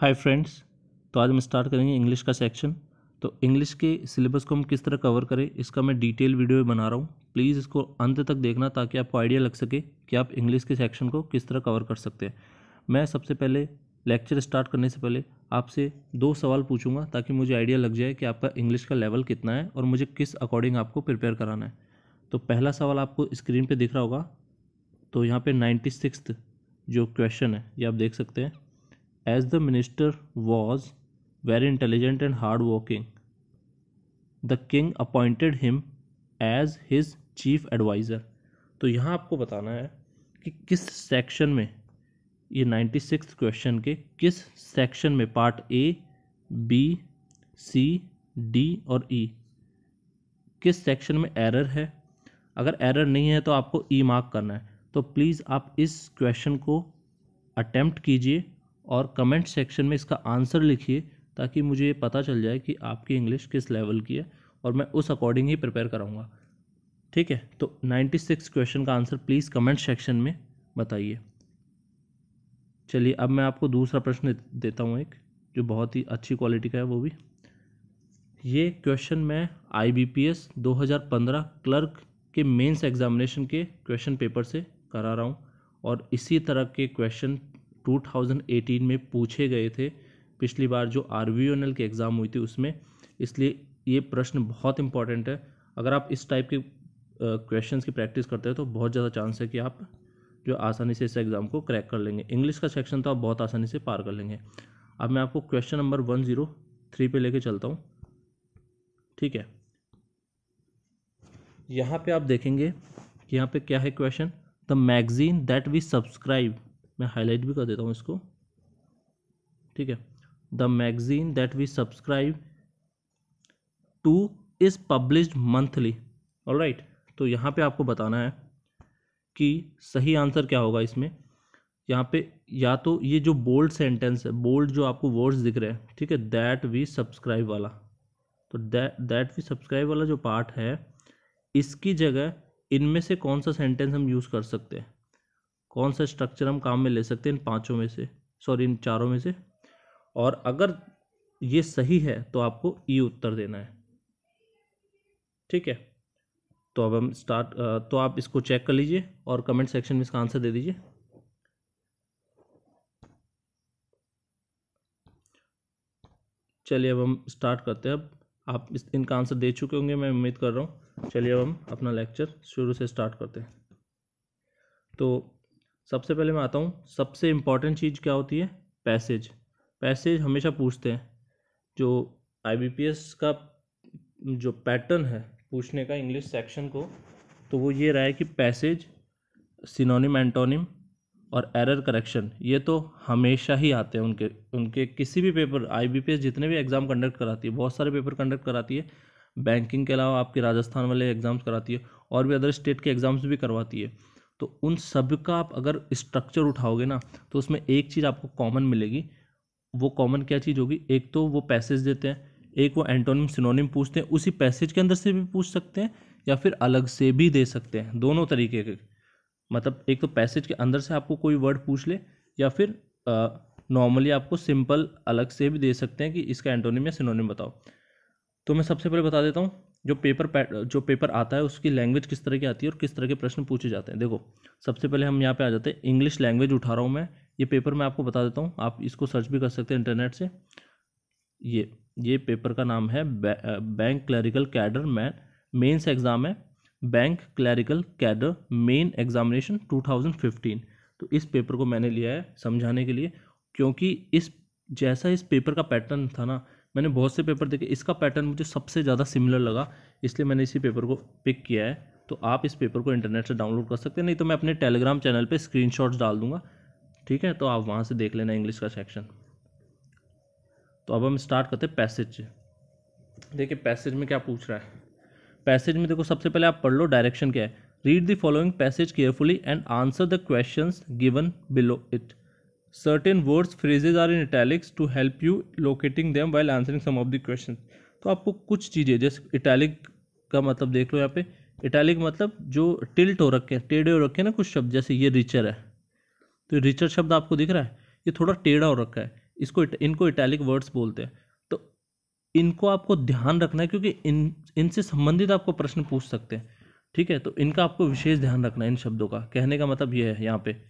hi friends तो आज हम स्टार्ट करेंगे इंग्लिश का सेक्शन तो इंग्लिश के सिलेबस को हम किस तरह कवर करें इसका मैं डिटेल वीडियो बना रहा हूँ प्लीज़ इसको अंत तक देखना ताकि आपको आइडिया लग सके कि आप इंग्लिश के सेक्शन को किस तरह कवर कर सकते हैं मैं सबसे पहले लेक्चर स्टार्ट करने से पहले आपसे दो सवाल पूछूंगा ताकि मुझे आइडिया लग जाए कि आपका इंग्लिश का लेवल कितना है और मुझे किस अकॉर्डिंग आपको प्रिपेयर कराना है तो पहला सवाल आपको स्क्रीन पे दिख रहा होगा तो यहाँ पे नाइन्टी जो क्वेश्चन है ये आप देख सकते हैं as the minister was very intelligent and hard working the king appointed him as his chief advisor तो यहाँ आपको बताना है कि किस सेक्शन में ये नाइन्टी सिक्स क्वेश्चन के किस सेक्शन में part A B C D और ई e, किस सेक्शन में एरर है अगर एरर नहीं है तो आपको ई e मार्क करना है तो प्लीज़ आप इस क्वेश्चन को अटैम्प्ट कीजिए और कमेंट सेक्शन में इसका आंसर लिखिए ताकि मुझे ये पता चल जाए कि आपकी इंग्लिश किस लेवल की है और मैं उस अकॉर्डिंग ही प्रिपेयर कराऊंगा ठीक है तो 96 क्वेश्चन का आंसर प्लीज़ कमेंट सेक्शन में बताइए चलिए अब मैं आपको दूसरा प्रश्न देता हूँ एक जो बहुत ही अच्छी क्वालिटी का है वो भी ये क्वेश्चन मैं आईबीपीएस 2015 क्लर्क के मेंस एग्जामिनेशन के क्वेश्चन पेपर से करा रहा हूँ और इसी तरह के क्वेश्चन 2018 में पूछे गए थे पिछली बार जो आर के एग्ज़ाम हुई थी उसमें इसलिए ये प्रश्न बहुत इंपॉर्टेंट है अगर आप इस टाइप के क्वेश्चन की प्रैक्टिस करते हैं तो बहुत ज़्यादा चांस है कि आप जो आसानी से इस एग्ज़ाम को क्रैक कर लेंगे इंग्लिश का सेक्शन तो आप बहुत आसानी से पार कर लेंगे अब मैं आपको question number one zero three पे लेके चलता हूँ ठीक है यहाँ पे आप देखेंगे कि यहाँ पे क्या है question the magazine that we subscribe मैं हाईलाइट भी कर देता हूँ इसको ठीक है the magazine that we subscribe to is publish monthly all right तो यहाँ पे आपको बताना है कि सही आंसर क्या होगा इसमें यहाँ पे या तो ये जो बोल्ड सेंटेंस है बोल्ड जो आपको वर्ड्स दिख रहे हैं ठीक है दैट वी सब्सक्राइब वाला तो दैट वी सब्सक्राइब वाला जो पार्ट है इसकी जगह इनमें से कौन सा सेंटेंस हम यूज़ कर सकते हैं कौन सा स्ट्रक्चर हम काम में ले सकते हैं इन पाँचों में से सॉरी इन चारों में से और अगर ये सही है तो आपको ई e उत्तर देना है ठीक है तो अब हम स्टार्ट तो आप इसको चेक कर लीजिए और कमेंट सेक्शन में इसका आंसर दे दीजिए चलिए अब हम स्टार्ट करते हैं अब आप इस इनका आंसर दे चुके होंगे मैं उम्मीद कर रहा हूँ चलिए अब हम अपना लेक्चर शुरू से स्टार्ट करते हैं तो सबसे पहले मैं आता हूँ सबसे इम्पॉर्टेंट चीज़ क्या होती है पैसेज पैसेज हमेशा पूछते हैं जो आई का जो पैटर्न है पूछने का इंग्लिश सेक्शन को तो वो ये रहा है कि पैसेज सिनोनिम एंटोनिम और एरर करेक्शन ये तो हमेशा ही आते हैं उनके उनके किसी भी पेपर आई जितने भी एग्ज़ाम कंडक्ट कराती है बहुत सारे पेपर कंडक्ट कराती है बैंकिंग के अलावा आपके राजस्थान वाले एग्ज़ाम्स कराती है और भी अदर स्टेट के एग्ज़ाम्स भी करवाती है तो उन सब का आप अगर स्ट्रक्चर उठाओगे ना तो उसमें एक चीज़ आपको कॉमन मिलेगी वो कॉमन क्या चीज़ होगी एक तो वो पैसेज देते हैं एक वो एंटोनिम सिनोनिम पूछते हैं उसी पैसेज के अंदर से भी पूछ सकते हैं या फिर अलग से भी दे सकते हैं दोनों तरीके के मतलब एक तो पैसेज के अंदर से आपको कोई वर्ड पूछ ले या फिर नॉर्मली आपको सिंपल अलग से भी दे सकते हैं कि इसका एंटोनिम या सिनोनिम बताओ तो मैं सबसे पहले बता देता हूँ जो पेपर जो पेपर आता है उसकी लैंग्वेज किस तरह की आती है और किस तरह के प्रश्न पूछे जाते हैं देखो सबसे पहले हम यहाँ पे आ जाते हैं इंग्लिश लैंग्वेज उठा रहा हूँ मैं ये पेपर मैं आपको बता देता हूँ आप इसको सर्च भी कर सकते हैं इंटरनेट से ये ये पेपर का नाम है बै, bank clerical cadre main mains exam है bank clerical cadre main examination 2015 तो इस पेपर को मैंने लिया है समझाने के लिए क्योंकि इस जैसा इस पेपर का पैटर्न था ना मैंने बहुत से पेपर देखे इसका पैटर्न मुझे सबसे ज़्यादा सिमिलर लगा इसलिए मैंने इसी पेपर को पिक किया है तो आप इस पेपर को इंटरनेट से डाउनलोड कर सकते हैं नहीं तो मैं अपने टेलीग्राम चैनल पर स्क्रीन डाल दूंगा ठीक है तो आप वहाँ से देख लेना इंग्लिश का सेक्शन तो अब हम स्टार्ट करते हैं पैसेज देखिए पैसेज में क्या पूछ रहा है पैसेज में देखो सबसे पहले आप पढ़ लो डायरेक्शन क्या है read the following passage carefully and answer the question given below it certain words phrases are in italics to help you locating them while answering some of the question तो आपको कुछ चीज़ें जैसे इटैलिक का मतलब देख लो यहाँ पे इटैलिक मतलब जो टिल्ट हो रखे हैं टेढ़े हो रखे हैं ना कुछ शब्द जैसे ये रिचर है तो रिचर शब्द आपको दिख रहा है ये थोड़ा टेढ़ा हो रखा है इसको इनको इटैलिक वर्ड्स बोलते हैं तो इनको आपको ध्यान रखना है क्योंकि इन इनसे संबंधित आपको प्रश्न पूछ सकते हैं ठीक है तो इनका आपको विशेष ध्यान रखना है इन शब्दों का कहने का मतलब ये है यहाँ पर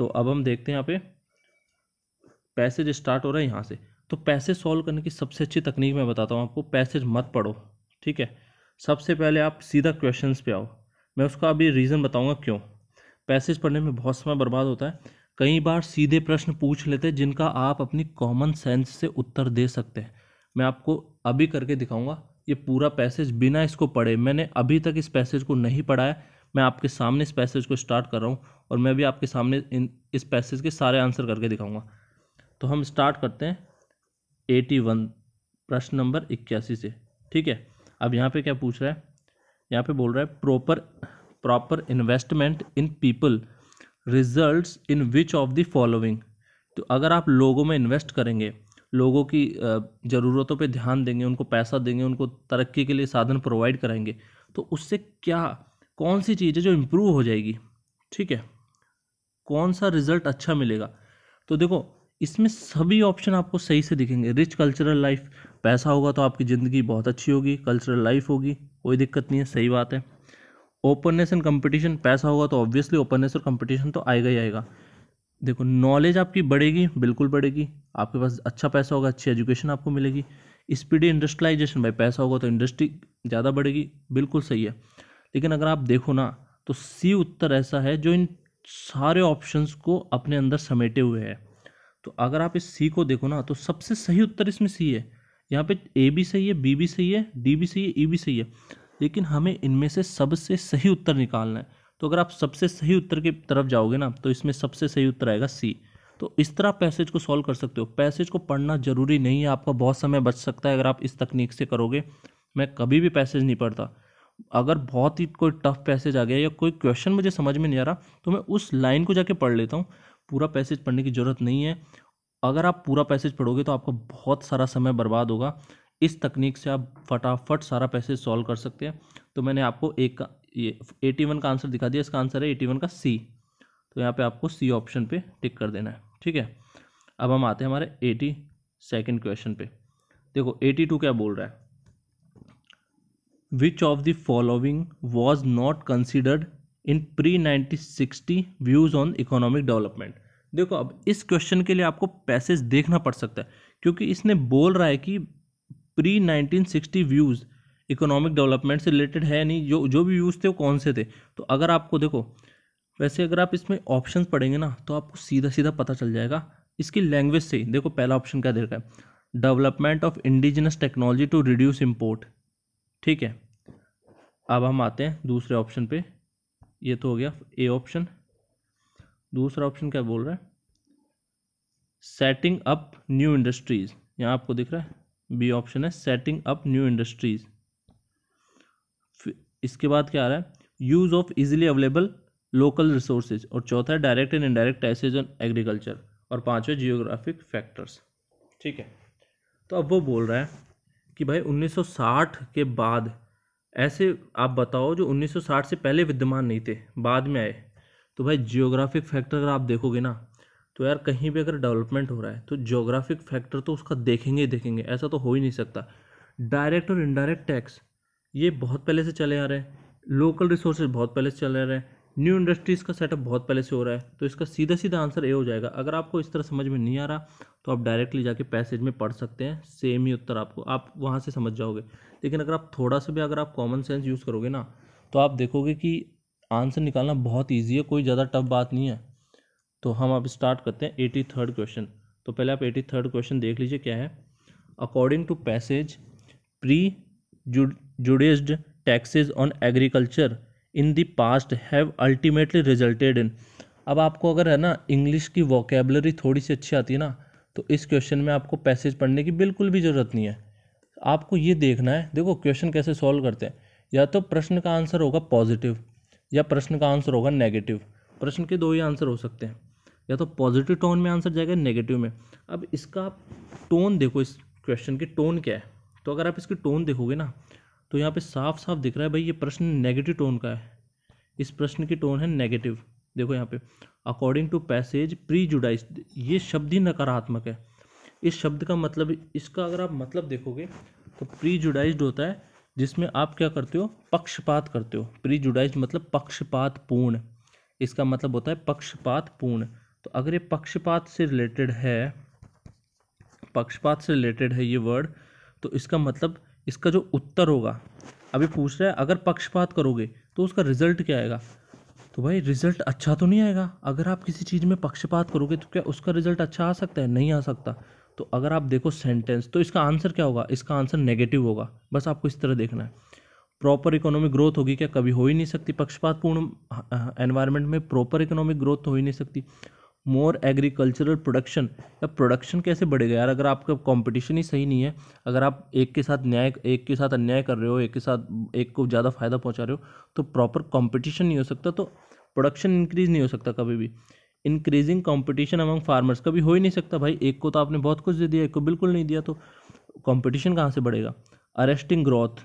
तो अब हम देखते हैं यहाँ पे पैसेज स्टार्ट हो रहा है यहाँ से तो पैसेज सॉल्व करने की सबसे अच्छी तकनीक मैं बताता हूँ आपको पैसेज मत पढ़ो ठीक है सबसे पहले आप सीधा क्वेश्चन पे आओ मैं उसका अभी रीज़न बताऊँगा क्यों पैसेज पढ़ने में बहुत समय बर्बाद होता है कई बार सीधे प्रश्न पूछ लेते हैं जिनका आप अपनी कॉमन सेंस से उत्तर दे सकते हैं मैं आपको अभी करके दिखाऊंगा ये पूरा पैसेज बिना इसको पढ़े मैंने अभी तक इस पैसेज को नहीं पढ़ाया मैं आपके सामने इस पैसेज को स्टार्ट कर रहा हूँ और मैं भी आपके सामने इन इस पैसेज के सारे आंसर करके दिखाऊंगा तो हम स्टार्ट करते हैं एटी वन प्रश्न नंबर इक्यासी से ठीक है अब यहाँ पे क्या पूछ रहा है यहाँ पे बोल रहा है proper proper investment in people results in which of the following तो अगर आप लोगों में इन्वेस्ट करेंगे लोगों की ज़रूरतों पे ध्यान देंगे उनको पैसा देंगे उनको तरक्की के लिए साधन प्रोवाइड कराएंगे तो उससे क्या कौन सी चीज़ है जो इम्प्रूव हो जाएगी ठीक है कौन सा रिजल्ट अच्छा मिलेगा तो देखो इसमें सभी ऑप्शन आपको सही से दिखेंगे रिच कल्चरल लाइफ पैसा होगा तो आपकी ज़िंदगी बहुत अच्छी होगी कल्चरल लाइफ होगी कोई दिक्कत नहीं है सही बात है ओपननेस एंड कंपटीशन पैसा होगा तो ऑब्वियसली ओपननेस और कंपटीशन तो आएगा ही आएगा देखो नॉलेज आपकी बढ़ेगी बिल्कुल बढ़ेगी आपके पास अच्छा पैसा होगा अच्छी एजुकेशन आपको मिलेगी स्पीडी इंडस्ट्रियलाइजेशन भाई पैसा होगा तो इंडस्ट्री ज़्यादा बढ़ेगी बिल्कुल सही है लेकिन अगर आप देखो ना तो सी उत्तर ऐसा है जो इन सारे ऑप्शंस को अपने अंदर समेटे हुए है तो अगर आप इस सी को देखो ना तो सबसे सही उत्तर इसमें सी है यहाँ पे ए भी सही है बी भी सही है डी भी सही है ई e भी सही है लेकिन हमें इनमें से सबसे सही उत्तर निकालना है तो अगर आप सबसे सही उत्तर की तरफ जाओगे ना तो इसमें सबसे सही उत्तर आएगा सी तो इस तरह पैसेज को सॉल्व कर सकते हो पैसेज को पढ़ना ज़रूरी नहीं है आपका बहुत समय बच सकता है अगर आप इस तकनीक से करोगे मैं कभी भी पैसेज नहीं पढ़ता अगर बहुत ही कोई टफ पैसेज आ गया या कोई क्वेश्चन मुझे समझ में नहीं आ रहा तो मैं उस लाइन को जाके पढ़ लेता हूँ पूरा पैसेज पढ़ने की ज़रूरत नहीं है अगर आप पूरा पैसेज पढ़ोगे तो आपका बहुत सारा समय बर्बाद होगा इस तकनीक से आप फटाफट सारा पैसेज सॉल्व कर सकते हैं तो मैंने आपको एक का ये एटी वन का आंसर दिखा दिया इसका आंसर है एटी वन का सी तो यहाँ पे आपको सी ऑप्शन पे टिक कर देना है ठीक है अब हम आते हैं हमारे एटी सेकेंड क्वेश्चन पे देखो एटी टू क्या बोल रहा है which of the following was not considered in pre nineteen sixty views on economic development देखो अब इस क्वेश्चन के लिए आपको पैसेज देखना पड़ सकता है क्योंकि इसने बोल रहा है कि pre nineteen sixty views economic development से रिलेटेड है नहीं जो जो भी व्यूज़ थे वो कौन से थे तो अगर आपको देखो वैसे अगर आप इसमें ऑप्शन पढ़ेंगे ना तो आपको सीधा सीधा पता चल जाएगा इसकी लैंग्वेज से देखो पहला ऑप्शन क्या दे रखा है development of indigenous technology to reduce import ठीक है अब हम आते हैं दूसरे ऑप्शन पे ये तो हो गया ए ऑप्शन दूसरा ऑप्शन क्या बोल रहा है सेटिंग अप न्यू इंडस्ट्रीज यहाँ आपको दिख रहा है बी ऑप्शन है सेटिंग अप न्यू इंडस्ट्रीज इसके बाद क्या आ रहा है use of easily available local resources और चौथा है direct and indirect taxes on agriculture और पाँचवा जियोग्राफिक फैक्टर्स ठीक है तो अब वो बोल रहा है कि भाई 1960 के बाद ऐसे आप बताओ जो 1960 से पहले विद्यमान नहीं थे बाद में आए तो भाई जियोग्राफिक फैक्टर अगर आप देखोगे ना तो यार कहीं भी अगर डेवलपमेंट हो रहा है तो जियोग्राफिक फैक्टर तो उसका देखेंगे ही देखेंगे ऐसा तो हो ही नहीं सकता डायरेक्ट और इनडायरेक्ट टैक्स ये बहुत पहले से चले आ रहे हैं लोकल रिसोर्सेज बहुत पहले से चले आ रहे हैं न्यू इंडस्ट्रीज़ का सेटअप बहुत पहले से हो रहा है तो इसका सीधा सीधा आंसर ये हो जाएगा अगर आपको इस तरह समझ में नहीं आ रहा तो आप डायरेक्टली जाके पैसेज में पढ़ सकते हैं सेम ही उत्तर आपको आप वहाँ से समझ जाओगे लेकिन अगर आप थोड़ा सा भी अगर आप कॉमन सेंस यूज़ करोगे ना तो आप देखोगे कि आंसर निकालना बहुत ईजी है कोई ज़्यादा टफ बात नहीं है तो हम आप स्टार्ट करते हैं एटी थर्ड क्वेश्चन तो पहले आप एटी थर्ड क्वेश्चन देख लीजिए क्या है according to passage prejudiced taxes on agriculture in the past have ultimately resulted in अब आपको अगर है ना इंग्लिश की वोकेबलरी थोड़ी सी अच्छी आती है ना तो इस क्वेश्चन में आपको पैसेज पढ़ने की बिल्कुल भी ज़रूरत नहीं है आपको ये देखना है देखो क्वेश्चन कैसे सॉल्व करते हैं या तो प्रश्न का आंसर होगा पॉजिटिव या प्रश्न का आंसर होगा नेगेटिव प्रश्न के दो ही आंसर हो सकते हैं या तो पॉजिटिव टोन में आंसर जाएगा नेगेटिव में अब इसका टोन देखो इस क्वेश्चन के टोन क्या है तो अगर आप इसकी टोन देखोगे ना तो यहाँ पे साफ साफ दिख रहा है भाई ये प्रश्न नेगेटिव टोन का है इस प्रश्न की टोन है नेगेटिव देखो यहाँ पे according to passage prejudice ये शब्द ही नकारात्मक है इस शब्द का मतलब इसका अगर आप मतलब देखोगे तो प्री जुडाइज होता है जिसमें आप क्या करते हो पक्षपात करते हो प्री जुडाइज मतलब पक्षपात पूर्ण इसका मतलब होता है पक्षपात पूर्ण तो अगर ये पक्षपात से रिलेटेड है पक्षपात से रिलेटेड है ये वर्ड तो इसका मतलब इसका जो उत्तर होगा अभी पूछ रहा है अगर पक्षपात करोगे तो उसका रिजल्ट क्या आएगा तो भाई रिजल्ट अच्छा तो नहीं आएगा अगर आप किसी चीज़ में पक्षपात करोगे तो क्या उसका रिजल्ट अच्छा आ सकता है नहीं आ सकता तो अगर आप देखो सेंटेंस तो इसका आंसर क्या होगा इसका आंसर नेगेटिव होगा बस आपको इस तरह देखना है प्रॉपर इकोनॉमिक ग्रोथ होगी क्या कभी हो ही नहीं सकती पक्षपातपूर्ण एनवायरनमेंट में प्रॉपर इकोनॉमिक ग्रोथ हो ही नहीं सकती मोर एग्रीकल्चरल प्रोडक्शन या प्रोडक्शन कैसे बढ़ेगा यार अगर आपका कंपटीशन ही सही नहीं है अगर आप एक के साथ न्याय एक के साथ अन्याय कर रहे हो एक के साथ एक को ज़्यादा फायदा पहुंचा रहे हो तो प्रॉपर कंपटीशन नहीं हो सकता तो प्रोडक्शन इंक्रीज़ नहीं हो सकता कभी भी इंक्रीजिंग कंपटीशन अमंग फार्मर्स कभी हो ही नहीं सकता भाई एक को तो आपने बहुत कुछ दे दिया एक को बिल्कुल नहीं दिया तो कॉम्पिटिशन कहाँ से बढ़ेगा अरेस्टिंग ग्रोथ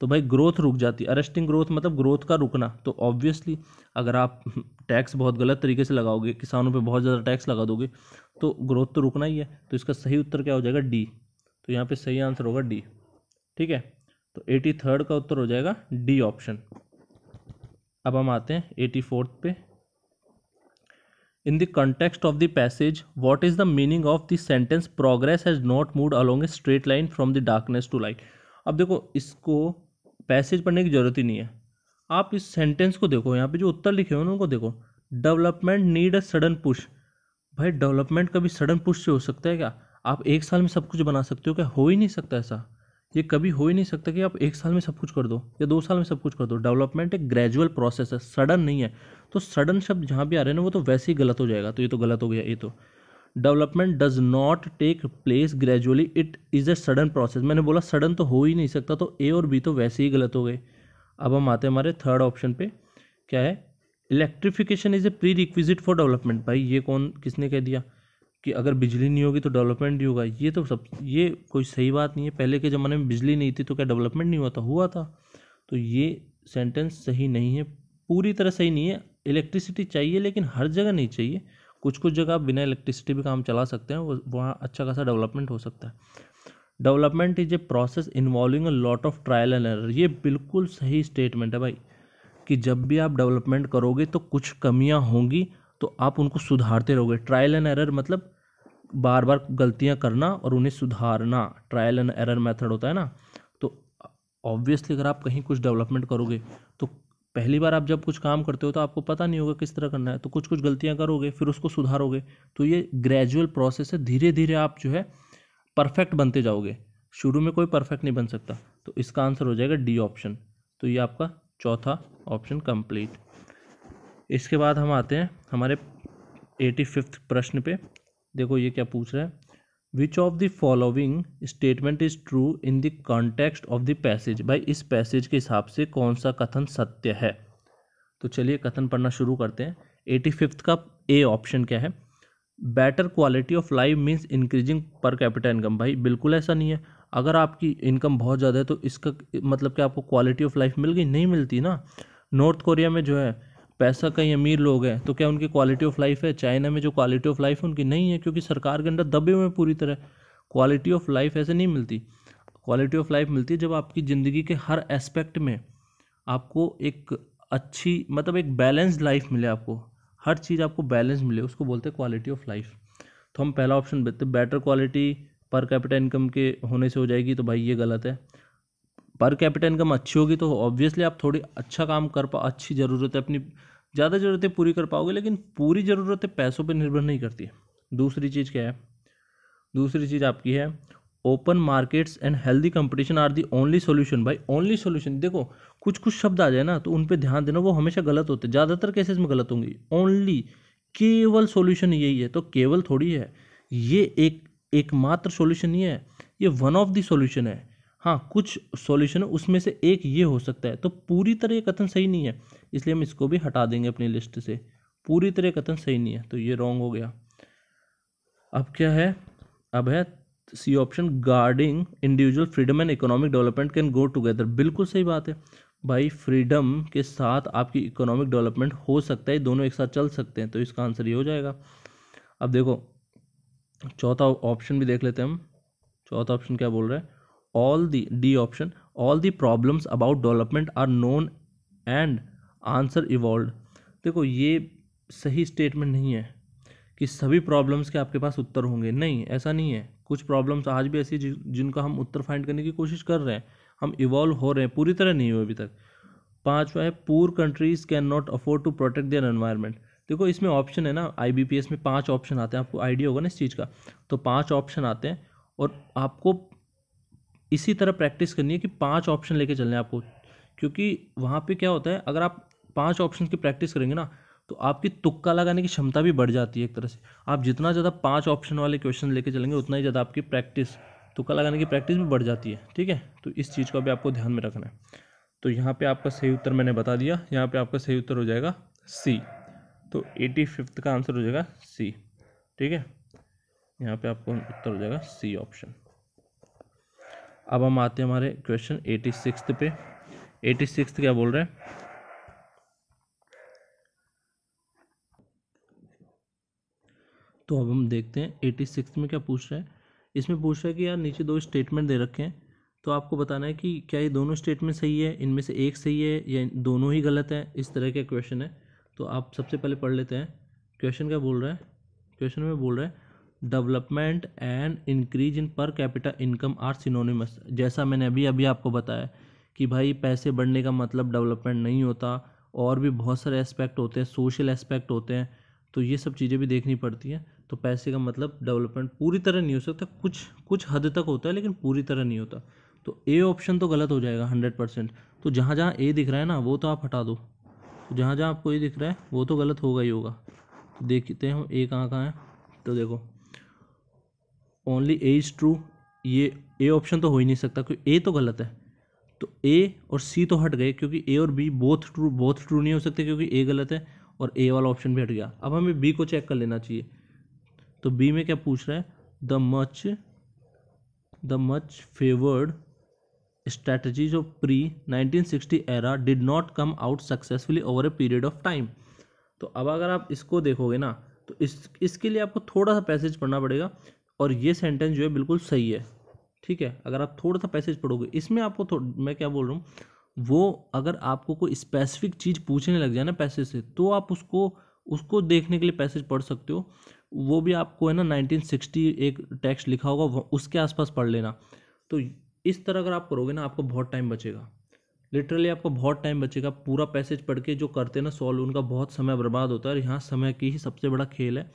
तो भाई ग्रोथ रुक जाती है अरेस्टिंग ग्रोथ मतलब ग्रोथ का रुकना तो ऑब्वियसली अगर आप टैक्स बहुत गलत तरीके से लगाओगे किसानों पे बहुत ज़्यादा टैक्स लगा दोगे तो ग्रोथ तो रुकना ही है तो इसका सही उत्तर क्या हो जाएगा डी तो यहाँ पे सही आंसर होगा डी ठीक है तो एटी थर्ड का उत्तर हो जाएगा डी ऑप्शन अब हम आते हैं एटी फोर्थ पे in the context of the passage what is the meaning of the sentence progress has not moved along a straight line from the darkness to light अब देखो इसको पैसेज पढ़ने की ज़रूरत ही नहीं है आप इस सेंटेंस को देखो यहाँ पे जो उत्तर लिखे हो ना उनको देखो development need a sudden push भाई डेवलपमेंट कभी सडन पुश से हो सकता है क्या आप एक साल में सब कुछ बना सकते हो क्या हो ही नहीं सकता ऐसा ये कभी हो ही नहीं सकता कि आप एक साल में सब कुछ कर दो या दो साल में सब कुछ कर दो डेवलपमेंट एक ग्रेजुअल प्रोसेस है सडन नहीं है तो सडन शब्द जहाँ भी आ रहे हैं ना वो तो वैसे ही गलत हो जाएगा तो ये तो गलत हो गया ये तो development does not take place gradually it is a sudden process मैंने बोला सडन तो हो ही नहीं सकता तो ए और बी तो वैसे ही गलत हो गए अब हम आते हैं हमारे थर्ड ऑप्शन पे क्या है electrification is a prerequisite for development भाई ये कौन किसने कह दिया कि अगर बिजली नहीं होगी तो डेवलपमेंट नहीं होगा ये तो सब ये कोई सही बात नहीं है पहले के ज़माने में बिजली नहीं थी तो क्या डेवलपमेंट नहीं हुआ था हुआ था तो ये सेंटेंस सही नहीं है पूरी तरह सही नहीं है इलेक्ट्रिसिटी चाहिए लेकिन हर जगह नहीं चाहिए कुछ कुछ जगह आप बिना इलेक्ट्रिसिटी भी काम चला सकते हैं वहाँ अच्छा खासा डेवलपमेंट हो सकता है development is a process involving a lot of trial and error ये बिल्कुल सही स्टेटमेंट है भाई कि जब भी आप डेवलपमेंट करोगे तो कुछ कमियाँ होंगी तो आप उनको सुधारते रहोगे ट्रायल एंड एरर मतलब बार बार गलतियाँ करना और उन्हें सुधारना ट्रायल एंड एरर मेथड होता है ना तो ऑब्वियसली अगर आप कहीं कुछ डेवलपमेंट करोगे तो पहली बार आप जब कुछ काम करते हो तो आपको पता नहीं होगा किस तरह करना है तो कुछ कुछ गलतियाँ करोगे फिर उसको सुधारोगे तो ये ग्रेजुअल प्रोसेस है धीरे धीरे आप जो है परफेक्ट बनते जाओगे शुरू में कोई परफेक्ट नहीं बन सकता तो इसका आंसर हो जाएगा डी ऑप्शन तो ये आपका चौथा ऑप्शन कंप्लीट इसके बाद हम आते हैं हमारे एटी फिफ्थ प्रश्न पे देखो ये क्या पूछ रहा है which of the following statement is true in the context of the passage भाई इस पैसेज के हिसाब से कौन सा कथन सत्य है तो चलिए कथन पढ़ना शुरू करते हैं एटी फिफ्थ का ए ऑप्शन क्या है better quality of life means increasing per capita income भाई बिल्कुल ऐसा नहीं है अगर आपकी इनकम बहुत ज़्यादा है तो इसका मतलब कि आपको क्वालिटी ऑफ लाइफ मिल गई नहीं मिलती ना नॉर्थ कोरिया में जो है पैसा कहीं अमीर लोग हैं तो क्या उनकी क्वालिटी ऑफ लाइफ है चाइना में जो क्वालिटी ऑफ लाइफ है उनकी नहीं है क्योंकि सरकार के अंदर दबे हुए हैं पूरी तरह क्वालिटी ऑफ लाइफ ऐसे नहीं मिलती क्वालिटी ऑफ लाइफ मिलती है जब आपकी ज़िंदगी के हर एस्पेक्ट में आपको एक अच्छी मतलब एक बैलेंस लाइफ मिले आपको हर चीज़ आपको बैलेंस मिले उसको बोलते हैं क्वालिटी ऑफ लाइफ तो हम पहला ऑप्शन देते better quality per capita income के होने से हो जाएगी तो भाई ये गलत है पर कैपिटा इनकम अच्छी होगी तो ऑब्वियसली आप थोड़ी अच्छा काम कर पाओ अच्छी ज़रूरतें अपनी ज़्यादा ज़रूरतें पूरी कर पाओगे लेकिन पूरी ज़रूरतें पैसों पर निर्भर नहीं करती दूसरी चीज़ क्या है दूसरी चीज़ आपकी है open markets and healthy competition are the only solution भाई ओनली सोल्यूशन देखो कुछ कुछ शब्द आ जाए ना तो उन पर ध्यान देना वो हमेशा गलत होते हैं ज़्यादातर केसेस में गलत होंगी ओनली केवल सोल्यूशन यही है तो केवल थोड़ी है ये एक एकमात्र सोल्यूशन नहीं है ये वन ऑफ दी सोल्यूशन है हाँ कुछ सॉल्यूशन है उसमें से एक ये हो सकता है तो पूरी तरह कथन सही नहीं है इसलिए हम इसको भी हटा देंगे अपनी लिस्ट से पूरी तरह कथन सही नहीं है तो ये रॉन्ग हो गया अब क्या है अब है C option guarding individual freedom and economic development can go together बिल्कुल सही बात है भाई फ्रीडम के साथ आपकी इकोनॉमिक डेवलपमेंट हो सकता है दोनों एक साथ चल सकते हैं तो इसका आंसर ये हो जाएगा अब देखो चौथा ऑप्शन भी देख लेते हैं हम चौथा ऑप्शन क्या बोल रहे हैं all the d option all the problems about development are known and answer evolved देखो ये सही स्टेटमेंट नहीं है कि सभी प्रॉब्लम्स के आपके पास उत्तर होंगे नहीं ऐसा नहीं है कुछ प्रॉब्लम्स आज भी ऐसी जिनका हम उत्तर फाइंड करने की कोशिश कर रहे हैं हम इवॉल्व हो रहे हैं पूरी तरह नहीं हुए अभी तक पांचवा है poor countries can not afford to protect their environment देखो इसमें ऑप्शन है ना आईबीपीएस में पांच ऑप्शन आते हैं आपको आइडिया होगा ना इस चीज़ का तो पांच ऑप्शन आते हैं और आपको इसी तरह प्रैक्टिस करनी है कि पांच ऑप्शन लेके चलने आपको क्योंकि वहाँ पे क्या होता है अगर आप पांच ऑप्शन की प्रैक्टिस करेंगे ना तो आपकी तुक्का लगाने की क्षमता भी बढ़ जाती है एक तरह से आप जितना ज़्यादा पाँच ऑप्शन वाले क्वेश्चन लेके चलेंगे उतना ही ज़्यादा आपकी प्रैक्टिस तुक्का लगाने की प्रैक्टिस भी बढ़ जाती है ठीक है तो इस चीज़ का भी आपको ध्यान में रखना है तो यहाँ पर आपका सही उत्तर मैंने बता दिया यहाँ पर आपका सही उत्तर हो जाएगा सी तो एटी फिफ्थ का आंसर हो जाएगा सी ठीक है यहाँ पे आपको उत्तर हो जाएगा सी ऑप्शन अब हम आते हैं हमारे क्वेश्चन एटी सिक्स पे एटी सिक्स क्या बोल रहे हैं तो अब हम देखते हैं एटी सिक्स में क्या पूछ रहा है इसमें पूछ रहा है कि यार नीचे दो स्टेटमेंट दे रखे हैं तो आपको बताना है कि क्या ये दोनों स्टेटमेंट सही है इनमें से एक सही है या दोनों ही गलत है इस तरह के क्वेश्चन है तो आप सबसे पहले पढ़ लेते हैं क्वेश्चन क्या बोल रहा है क्वेश्चन में बोल रहा है development and increase in per capita income are synonymous जैसा मैंने अभी अभी आपको बताया कि भाई पैसे बढ़ने का मतलब डेवलपमेंट नहीं होता और भी बहुत सारे एस्पेक्ट होते हैं सोशल एस्पेक्ट होते हैं तो ये सब चीज़ें भी देखनी पड़ती हैं तो पैसे का मतलब डेवलपमेंट पूरी तरह नहीं हो सकता कुछ कुछ हद तक होता है लेकिन पूरी तरह नहीं होता तो ए ऑप्शन तो गलत हो जाएगा हंड्रेड परसेंट तो जहाँ जहाँ ए दिख रहा है ना वो तो आप हटा दो तो जहाँ जहाँ आपको ए दिख रहा है वो तो गलत होगा ही होगा तो देखते हैं हम ए कहाँ कहाँ है तो देखो ओनली ए इज़ ट्रू ये ए ऑप्शन तो हो ही नहीं सकता क्योंकि ए तो गलत है तो ए और सी तो हट गए क्योंकि ए और B both true both true नहीं हो सकते क्योंकि ए गलत है और ए वाला ऑप्शन भी हट गया अब हमें बी को चेक कर लेना चाहिए तो बी में क्या पूछ रहा है the much the much favoured strategies of pre 1960 era did not come out successfully over a period of time तो अब अगर आप इसको देखोगे ना तो इस इसके लिए आपको थोड़ा सा पैसेज पढ़ना पड़ेगा और ये सेंटेंस जो है बिल्कुल सही है ठीक है अगर आप थोड़ा सा पैसेज पढ़ोगे इसमें आपको मैं क्या बोल रहा हूँ वो अगर आपको कोई स्पेसिफिक चीज़ पूछने लग जाए ना पैसेज से तो आप उसको उसको देखने के लिए पैसेज पढ़ सकते हो वो भी आपको है ना 1960 एक टेक्स्ट लिखा होगा उसके आसपास पढ़ लेना तो इस तरह अगर आप करोगे ना आपको बहुत टाइम बचेगा लिटरली आपको बहुत टाइम बचेगा पूरा पैसेज पढ़ के जो करते ना सॉल्व उनका बहुत समय बर्बाद होता है और यहाँ समय की ही सबसे बड़ा खेल है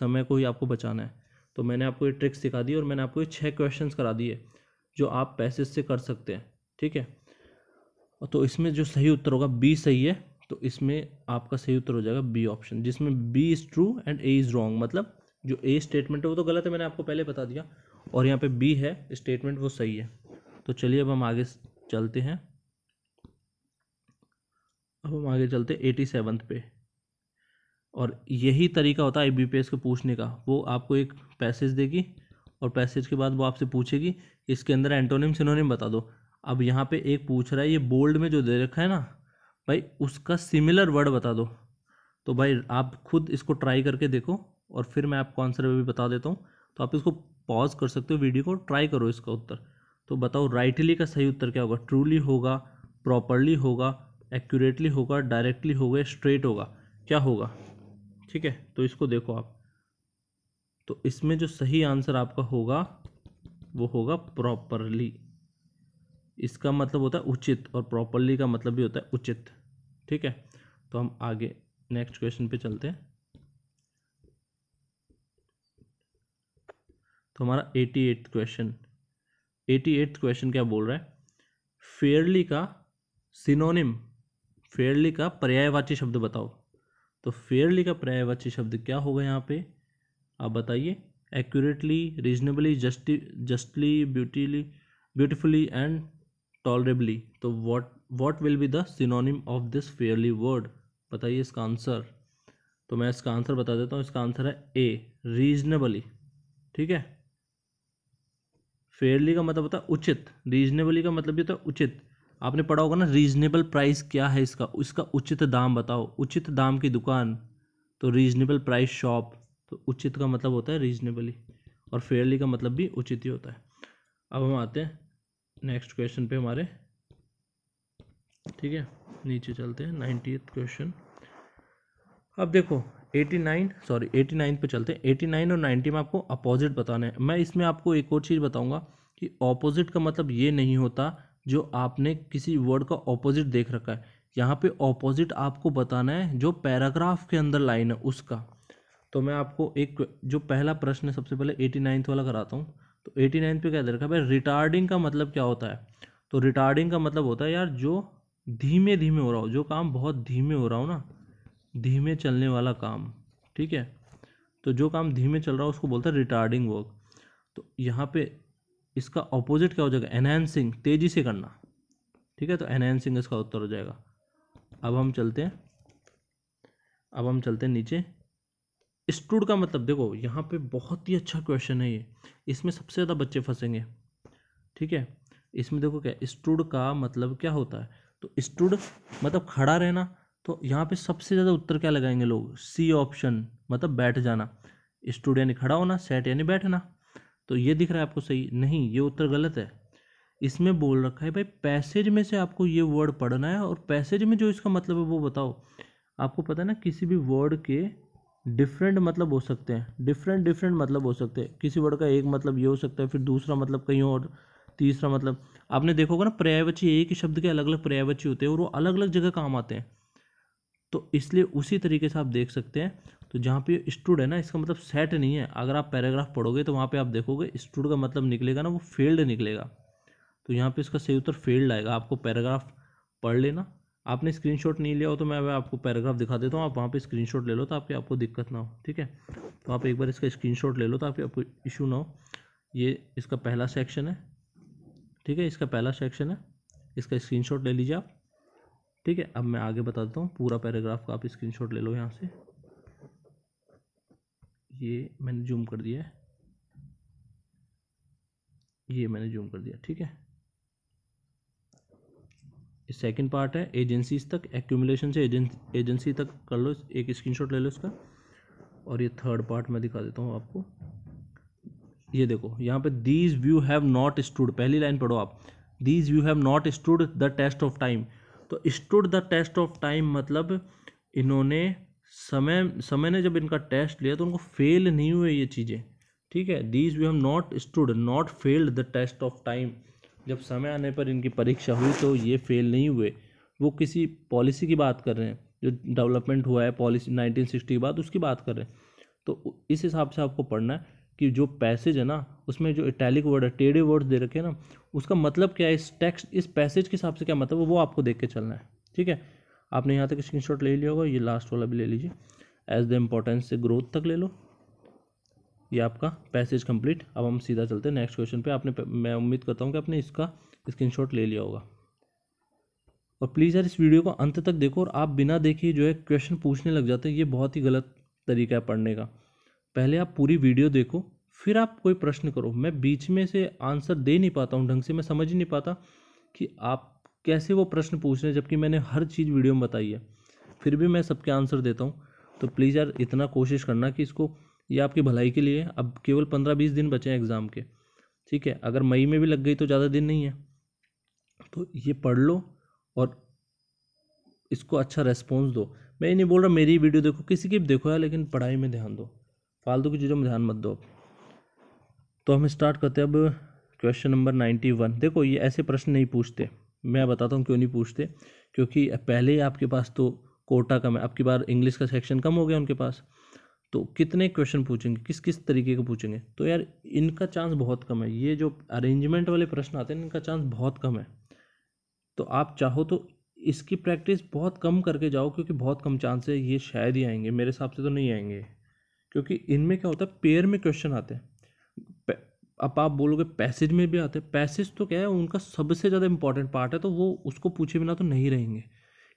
समय को ही आपको बचाना है तो मैंने आपको ये ट्रिक्स सिखा दी और मैंने आपको ये छः क्वेश्चन करा दिए जो आप पैसे से कर सकते हैं ठीक है तो इसमें जो सही उत्तर होगा बी सही है तो इसमें आपका सही उत्तर हो जाएगा बी ऑप्शन जिसमें B is true and A is wrong मतलब जो ए स्टेटमेंट है वो तो गलत है मैंने आपको पहले बता दिया और यहाँ पे बी है स्टेटमेंट वो सही है तो चलिए अब हम आगे चलते हैं अब हम आगे चलते हैं एटी सेवन्थ पे और यही तरीका होता है आई को पूछने का वो आपको एक पैसेज देगी और पैसेज के बाद वो आपसे पूछेगी इसके अंदर एंटोनिम सिनोनिम बता दो अब यहाँ पे एक पूछ रहा है ये बोल्ड में जो दे रखा है ना भाई उसका सिमिलर वर्ड बता दो तो भाई आप खुद इसको ट्राई करके देखो और फिर मैं आपको आंसर भी बता देता हूँ तो आप इसको पॉज कर सकते हो वीडियो को ट्राई करो इसका उत्तर तो बताओ राइटली का सही उत्तर क्या होगा ट्रूली होगा प्रॉपरली होगा एक्यूरेटली होगा डायरेक्टली होगा स्ट्रेट होगा क्या होगा ठीक है तो इसको देखो आप तो इसमें जो सही आंसर आपका होगा वो होगा प्रॉपरली इसका मतलब होता है उचित और प्रॉपरली का मतलब भी होता है उचित ठीक है तो हम आगे नेक्स्ट क्वेश्चन पे चलते हैं तो हमारा eighty eight question eighty eight question क्या बोल रहा है फेयरली का सिनोनिम फेयरली का पर्यायवाची शब्द बताओ तो फेयरली का पर्यायवाची शब्द क्या होगा यहाँ पे आप बताइए एक्यूरेटली रीजनेबली जस्टि जस्टली ब्यूटीली ब्यूटिफुली एंड टॉलरेबली तो what what will be the synonym of this fairly word बताइए इसका आंसर तो मैं इसका आंसर बता देता हूँ इसका आंसर है ए रीजनेबली ठीक है फेयरली का मतलब होता है उचित रीजनेबली का मतलब भी होता है उचित आपने पढ़ा होगा ना रीजनेबल प्राइस क्या है इसका उसका उचित दाम बताओ उचित दाम की दुकान तो रीजनेबल प्राइस शॉप तो उचित का मतलब होता है रीजनेबली और फेयरली का मतलब भी उचित ही होता है अब हम आते हैं नेक्स्ट क्वेश्चन पे हमारे ठीक है नीचे चलते हैं नाइन्टी क्वेश्चन अब देखो eighty nine sorry eighty nine पर चलते हैं एटी नाइन और नाइन्टी में आपको अपोजिट बताना है मैं इसमें आपको एक और चीज़ बताऊंगा कि ऑपोजिट का मतलब ये नहीं होता जो आपने किसी वर्ड का ऑपोजिट देख रखा है यहाँ पे ऑपोजिट आपको बताना है जो पैराग्राफ के अंदर लाइन है उसका तो मैं आपको एक जो पहला प्रश्न है सबसे पहले एटी नाइन्थ वाला कराता हूँ तो एटी नाइन्थ पे क्या दे रखा है भाई रिटार्डिंग का मतलब क्या होता है तो रिटार्डिंग का मतलब होता है यार जो धीमे धीमे हो रहा हो जो काम बहुत धीमे हो रहा हो ना धीमे चलने वाला काम ठीक है तो जो काम धीमे चल रहा हो उसको बोलता है रिटार्डिंग वर्क तो यहाँ पे इसका ऑपोजिट क्या हो जाएगा एनहेंसिंग तेज़ी से करना ठीक है तो एनहेंसिंग इसका उत्तर हो जाएगा अब हम चलते हैं अब हम चलते हैं नीचे स्टूड का मतलब देखो यहाँ पे बहुत ही अच्छा क्वेश्चन है ये इसमें सबसे ज़्यादा बच्चे फंसेंगे ठीक है इसमें देखो क्या स्टूड का मतलब क्या होता है तो स्टूड मतलब खड़ा रहना तो यहाँ पे सबसे ज़्यादा उत्तर क्या लगाएंगे लोग सी ऑप्शन मतलब बैठ जाना स्टूड यानी खड़ा होना सेट यानी बैठना तो ये दिख रहा है आपको सही नहीं ये उत्तर गलत है इसमें बोल रखा है भाई पैसेज में से आपको ये वर्ड पढ़ना है और पैसेज में जो इसका मतलब है वो बताओ आपको पता है ना किसी भी वर्ड के डिफरेंट मतलब हो सकते हैं डिफरेंट डिफरेंट मतलब हो सकते हैं किसी वर्ड का एक मतलब ये हो सकता है फिर दूसरा मतलब कहीं और तीसरा मतलब आपने देखोगा ना पर्यायवाची एक ही शब्द के अलग अलग पर्यायवाची होते हैं और वो अलग अलग जगह काम आते हैं तो इसलिए उसी तरीके से आप देख सकते हैं तो जहाँ पे स्टूड है ना इसका मतलब सेट नहीं है अगर आप पैराग्राफ पढ़ोगे तो वहाँ पे आप देखोगे स्टूड का मतलब निकलेगा ना वो फेल्ड निकलेगा तो यहाँ पे इसका सही उत्तर फेल्ड आएगा आपको पैराग्राफ पढ़ लेना आपने स्क्रीनशॉट नहीं लिया हो तो मैं आपको पैराग्राफ दिखा देता हूँ आप वहाँ पर स्क्रीन ले लो तो आपकी आपको दिक्कत ना हो ठीक है तो आप एक बार इसका स्क्रीन ले लो तो आपकी आपको इशू ना हो ये इसका पहला सेक्शन है ठीक है इसका पहला सेक्शन है इसका स्क्रीनशॉट ले लीजिए आप ठीक है अब मैं आगे बता देता हूँ पूरा पैराग्राफ का आप स्क्रीनशॉट ले लो यहाँ से ये मैंने जूम कर दिया है ये मैंने जूम कर दिया ठीक है सेकेंड पार्ट है एजेंसीज तक एक्यूमुलेशन से एजेंसी तक कर लो एक स्क्रीनशॉट ले लो इसका और ये थर्ड पार्ट मैं दिखा देता हूँ आपको ये देखो यहाँ पे these view have not stood पहली लाइन पढ़ो आप these view have not stood the test of time तो stood the test of time मतलब इन्होंने समय समय ने जब इनका टेस्ट लिया तो उनको फेल नहीं हुए ये चीज़ें ठीक है these we have not stood not failed the test of time जब समय आने पर इनकी परीक्षा हुई तो ये फेल नहीं हुए वो किसी पॉलिसी की बात कर रहे हैं जो डेवलपमेंट हुआ है पॉलिसी सिक्सटी के बाद उसकी बात कर रहे हैं तो इस हिसाब से आपको पढ़ना है कि जो पैसेज है ना उसमें जो इटैलिक वर्ड है टेढ़े वर्ड दे रखे हैं ना उसका मतलब क्या है इस टेक्स्ट इस पैसेज के हिसाब से क्या मतलब है वो आपको देख के चलना है ठीक है आपने यहाँ तक स्क्रीन ले लिया होगा ये लास्ट वाला भी ले लीजिए एज द इम्पोर्टेंस से ग्रोथ तक ले लो ये आपका पैसेज कंप्लीट अब हम सीधा चलते हैं नेक्स्ट क्वेश्चन पे आपने मैं उम्मीद करता हूँ कि आपने इसका स्क्रीनशॉट ले लिया होगा और प्लीज़ यार इस वीडियो को अंत तक देखो और आप बिना देखे जो है क्वेश्चन पूछने लग जाते हैं ये बहुत ही गलत तरीका है पढ़ने का पहले आप पूरी वीडियो देखो फिर आप कोई प्रश्न करो मैं बीच में से आंसर दे नहीं पाता हूँ ढंग से मैं समझ ही नहीं पाता कि आप कैसे वो प्रश्न पूछ रहे हैं जबकि मैंने हर चीज़ वीडियो में बताई है फिर भी मैं सबके आंसर देता हूँ तो प्लीज़ यार इतना कोशिश करना कि इसको ये आपकी भलाई के लिए अब केवल पंद्रह बीस दिन बचे हैं एग्ज़ाम के ठीक है अगर मई में भी लग गई तो ज़्यादा दिन नहीं है तो ये पढ़ लो और इसको अच्छा रेस्पॉन्स दो मैं ये नहीं बोल रहा मेरी वीडियो देखो किसी की भी देखो यार लेकिन पढ़ाई में ध्यान दो फालतू की चीज़ों में ध्यान मत दो तो हम स्टार्ट करते हैं अब क्वेश्चन नंबर नाइन्टी वन देखो ये ऐसे प्रश्न नहीं पूछते मैं बताता हूँ क्यों नहीं पूछते क्योंकि पहले ही आपके पास तो कोटा कम है आपकी बार इंग्लिश का सेक्शन कम हो गया उनके पास तो कितने क्वेश्चन पूछेंगे किस किस तरीके के पूछेंगे तो यार इनका चांस बहुत कम है ये जो अरेंजमेंट वाले प्रश्न आते हैं इनका चांस बहुत कम है तो आप चाहो तो इसकी प्रैक्टिस बहुत कम करके जाओ क्योंकि बहुत कम चांस है ये शायद ही आएंगे मेरे हिसाब से तो नहीं आएंगे क्योंकि इनमें क्या होता है पेयर में क्वेश्चन आते हैं अब आप बोलोगे पैसेज में भी आते हैं पैसेज तो क्या है उनका सबसे ज़्यादा इंपॉर्टेंट पार्ट है तो वो उसको पूछे बिना तो नहीं रहेंगे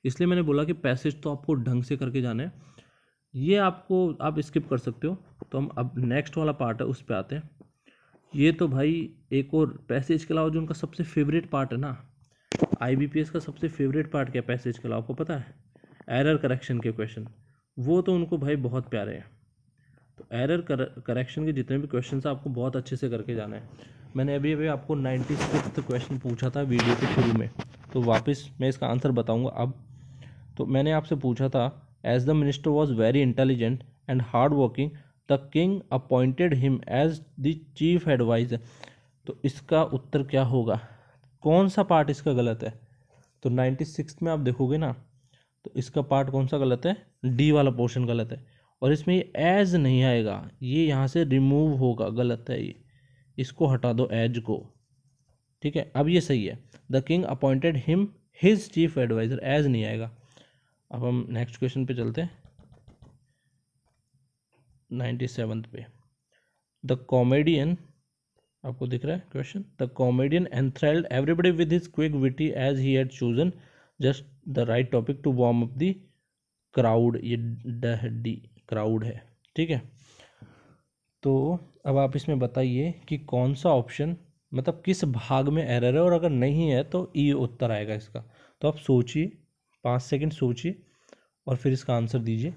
इसलिए मैंने बोला कि पैसेज तो आपको ढंग से करके जाना है ये आपको आप स्किप कर सकते हो तो हम अब नेक्स्ट वाला पार्ट है उस पर आते हैं ये तो भाई एक और पैसेज के अलावा जो उनका सबसे फेवरेट पार्ट है ना आई का सबसे फेवरेट पार्ट क्या पैसेज के अलावा आपको पता है एरर करेक्शन के क्वेश्चन वो तो उनको भाई बहुत प्यारे हैं तो एरर करेक्शन के जितने भी क्वेश्चन हैं आपको बहुत अच्छे से करके जाना है मैंने अभी अभी आपको नाइन्टी सिक्स क्वेश्चन पूछा था वीडियो के शुरू में तो वापस मैं इसका आंसर बताऊंगा अब तो मैंने आपसे पूछा था as the minister was very intelligent and hard working the king appointed him as the chief adviser तो इसका उत्तर क्या होगा कौन सा पार्ट इसका गलत है तो नाइन्टी सिक्स में आप देखोगे ना तो इसका पार्ट कौन सा गलत है डी वाला पोर्शन गलत है और इसमें एज नहीं आएगा ये यहाँ से रिमूव होगा गलत है ये इसको हटा दो एज को ठीक है अब ये सही है the king appointed him his chief adviser as नहीं आएगा अब हम नेक्स्ट क्वेश्चन पे चलते हैं नाइन्टी सेवन्थ पे द कॉमेडियन आपको दिख रहा है question the comedian enthralled everybody with his quick witty as he had chosen just the right topic to warm up the crowd ये डी क्राउड है ठीक है तो अब आप इसमें बताइए कि कौन सा ऑप्शन मतलब किस भाग में एरर है और अगर नहीं है तो ई e उत्तर आएगा इसका तो आप सोचिए पाँच सेकंड सोचिए और फिर इसका आंसर दीजिए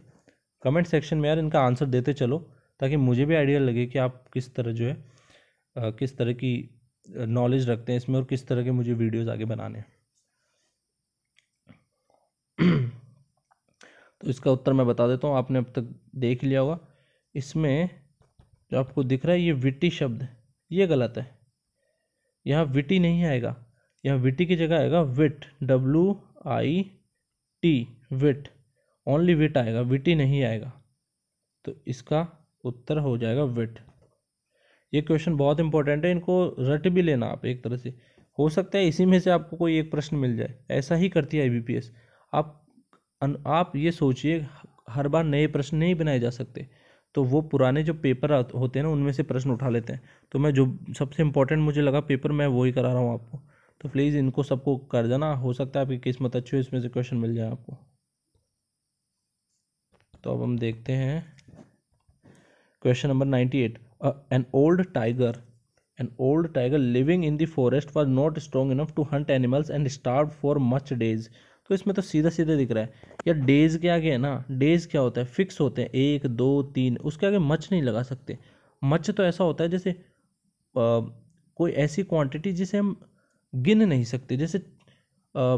कमेंट सेक्शन में यार इनका आंसर देते चलो ताकि मुझे भी आइडिया लगे कि आप किस तरह जो है किस तरह की नॉलेज रखते हैं इसमें और किस तरह के मुझे वीडियोज़ आगे बनाने हैं तो इसका उत्तर मैं बता देता हूँ आपने अब तक देख लिया होगा इसमें जो आपको दिख रहा है ये विटी शब्द ये गलत है यहाँ विटी नहीं आएगा यहाँ विटी की जगह आएगा wit W I T wit only wit आएगा विटी नहीं आएगा तो इसका उत्तर हो जाएगा विट ये क्वेश्चन बहुत इंपॉर्टेंट है इनको रट भी लेना आप एक तरह से हो सकता है इसी में से आपको कोई एक प्रश्न मिल जाए ऐसा ही करती है आई आप आप ये सोचिए हर बार नए प्रश्न नहीं बनाए जा सकते तो वो पुराने जो पेपर होते हैं ना उनमें से प्रश्न उठा लेते हैं तो मैं जो सबसे इम्पोर्टेंट मुझे लगा पेपर मैं वही करा रहा हूँ आपको तो प्लीज़ इनको सबको कर देना हो सकता है आपकी किस्मत अच्छी हो इसमें से क्वेश्चन मिल जाए आपको तो अब हम देखते हैं question number ninety eight an old tiger an old tiger living in the forest was not strong enough to hunt animals and starve for much days तो इसमें तो सीधा सीधा दिख रहा है या डेज़ के आगे है ना डेज़ क्या होता है फिक्स होते हैं एक दो तीन उसके आगे मच नहीं लगा सकते मच तो ऐसा होता है जैसे आ, कोई ऐसी क्वांटिटी जिसे हम गिन नहीं सकते जैसे आ,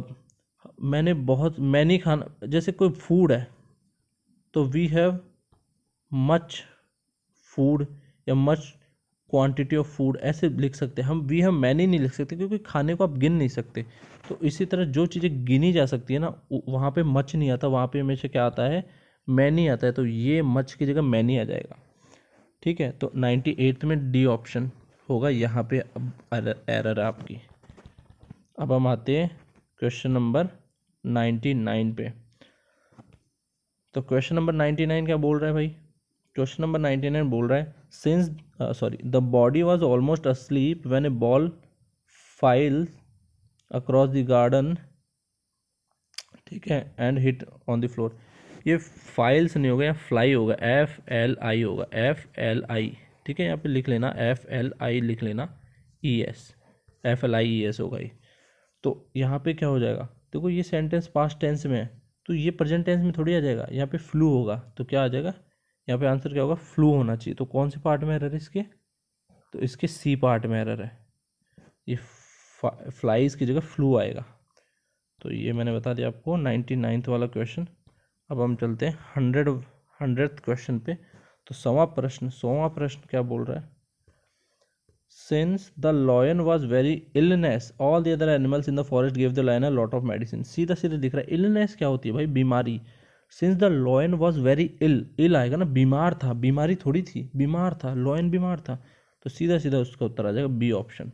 मैंने बहुत मैनी खाना जैसे कोई फूड है तो वी हैव मच फूड या मच क्वांटिटी ऑफ फूड ऐसे लिख सकते हैं हम वी हम मैनी नहीं लिख सकते क्योंकि खाने को आप गिन नहीं सकते तो इसी तरह जो चीज़ें गिनी जा सकती है ना वहाँ पे मच नहीं आता वहाँ पे हमेशा क्या आता है मैनी आता है तो ये मच की जगह मैनी आ जाएगा ठीक है तो नाइन्टी एट में डी ऑप्शन होगा यहाँ पे अब एरर है आपकी अब हम आते हैं क्वेश्चन नंबर नाइन्टी नाइन पे तो क्वेश्चन नंबर नाइन्टी नाइन क्या बोल रहा है भाई क्वेश्चन नंबर नाइन्टी नाइन बोल रहा है since sorry the body was almost asleep when a ball file across the garden ठीक है and hit on the floor ये फाइल्स नहीं होगा या फ्लाई होगा एफ एल आई होगा एफ एल आई ठीक है यहाँ पे लिख लेना एफ एल आई लिख लेना E S F L I E S होगा ये तो यहाँ पे क्या हो जाएगा देखो ये सेंटेंस पास्ट टेंस में है तो ये प्रेजेंट टेंस में थोड़ी आ जाएगा यहाँ पे फ्लू होगा तो क्या आ जाएगा यहाँ पे आंसर क्या होगा फ्लू होना चाहिए तो कौन से पार्ट में एरर है इसके तो इसके सी पार्ट में एरर है ये फ्लाइज की जगह फ्लू आएगा तो ये मैंने बता दिया आपको नाइन्टी नाइन्थ वाला क्वेश्चन अब हम चलते हैं हंड्रेड हंड्रेड क्वेश्चन पे तो सवा प्रश्न सोवा प्रश्न क्या बोल रहा है since the lion was very illness all the other animals in the forest give the lion a lot of medicine सीधा सीधा दिख रहा है इलनेस क्या होती है भाई बीमारी since the lion was very ill ill आएगा ना बीमार था बीमारी थोड़ी थी बीमार था लॉयन बीमार था तो सीधा सीधा उसका उत्तर आ जाएगा बी ऑप्शन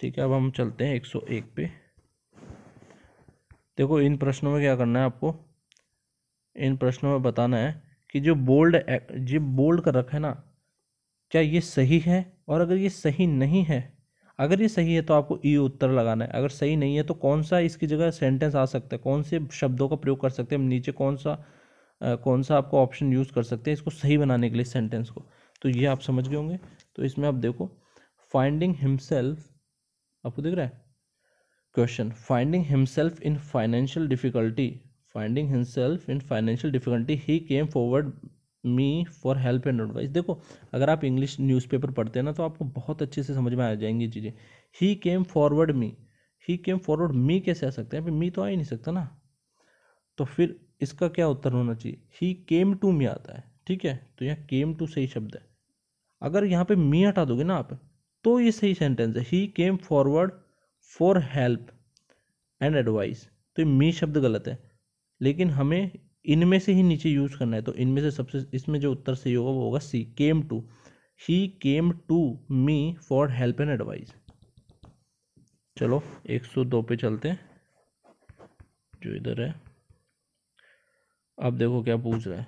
ठीक है अब हम चलते हैं 101 पे देखो इन प्रश्नों में क्या करना है आपको इन प्रश्नों में बताना है कि जो बोल्ड जो बोल्ड कर रखा है ना क्या ये सही है और अगर ये सही नहीं है अगर ये सही है तो आपको ई उत्तर लगाना है अगर सही नहीं है तो कौन सा इसकी जगह सेंटेंस आ सकता है कौन से शब्दों का प्रयोग कर सकते हैं नीचे कौन सा आ, कौन सा आपको ऑप्शन यूज़ कर सकते हैं इसको सही बनाने के लिए सेंटेंस को तो ये आप समझ गए होंगे तो इसमें आप देखो फाइंडिंग हिमसेल्फ आपको दिख रहा है question finding himself in financial difficulty finding himself in financial difficulty he came forward me for help and advice देखो अगर आप इंग्लिश न्यूज़पेपर पढ़ते हैं ना तो आपको बहुत अच्छे से समझ में आ जाएंगी चीज़ें ही केम फॉरवर्ड मी ही केम फॉरवर्ड मी कैसे आ सकते हैं मी तो आ ही नहीं सकता ना तो फिर इसका क्या उत्तर होना चाहिए ही केम टू मी आता है ठीक है तो यहाँ केम टू सही शब्द है अगर यहाँ पे मी हटा दोगे ना आप तो ये सही सेंटेंस है he came forward for help and advice तो ये मी शब्द गलत है लेकिन हमें इनमें से ही नीचे यूज करना है तो इनमें से सबसे इसमें जो उत्तर सही होगा वो होगा C came to he came to me for help and advice चलो 102 पे चलते हैं जो इधर है अब देखो क्या पूछ रहा है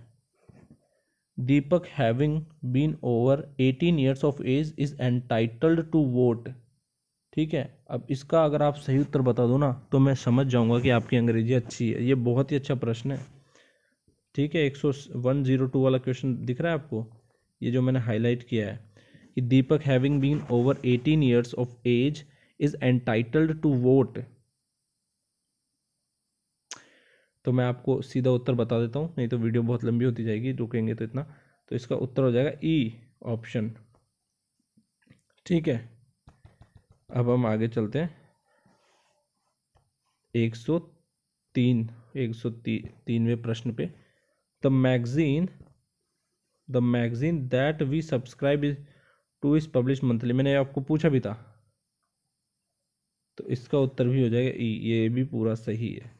Deepak having been over 18 years of age is entitled to vote ठीक है अब इसका अगर आप सही उत्तर बता दो ना तो मैं समझ जाऊंगा कि आपकी अंग्रेजी अच्छी है ये बहुत ही अच्छा प्रश्न है ठीक है एक सौ वन जीरो टू वाला क्वेश्चन दिख रहा है आपको ये जो मैंने हाईलाइट किया है कि Deepak having been over eighteen years of age is entitled to vote तो मैं आपको सीधा उत्तर बता देता हूँ नहीं तो वीडियो बहुत लंबी होती जाएगी रुकेंगे तो इतना तो इसका उत्तर हो जाएगा ई e ऑप्शन ठीक है अब हम आगे चलते हैं एक सौ तीन एक सौ ती, तीनवे प्रश्न पे the magazine the magazine that we subscribe to is publish monthly मैंने आपको पूछा भी था तो इसका उत्तर भी हो जाएगा ई ये भी पूरा सही है